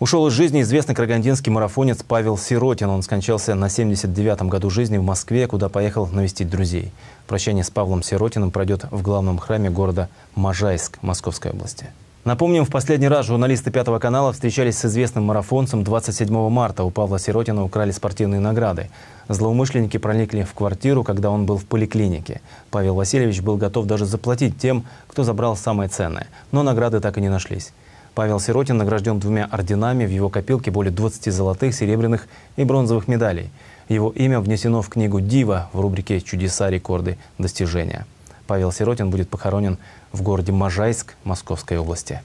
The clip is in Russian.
Ушел из жизни известный карагандинский марафонец Павел Сиротин. Он скончался на 79-м году жизни в Москве, куда поехал навестить друзей. Прощание с Павлом Сиротиным пройдет в главном храме города Можайск Московской области. Напомним, в последний раз журналисты Пятого канала встречались с известным марафонцем 27 марта. У Павла Сиротина украли спортивные награды. Злоумышленники проникли в квартиру, когда он был в поликлинике. Павел Васильевич был готов даже заплатить тем, кто забрал самое ценное. Но награды так и не нашлись. Павел Сиротин награжден двумя орденами, в его копилке более 20 золотых, серебряных и бронзовых медалей. Его имя внесено в книгу «Дива» в рубрике «Чудеса, рекорды, достижения». Павел Сиротин будет похоронен в городе Можайск Московской области.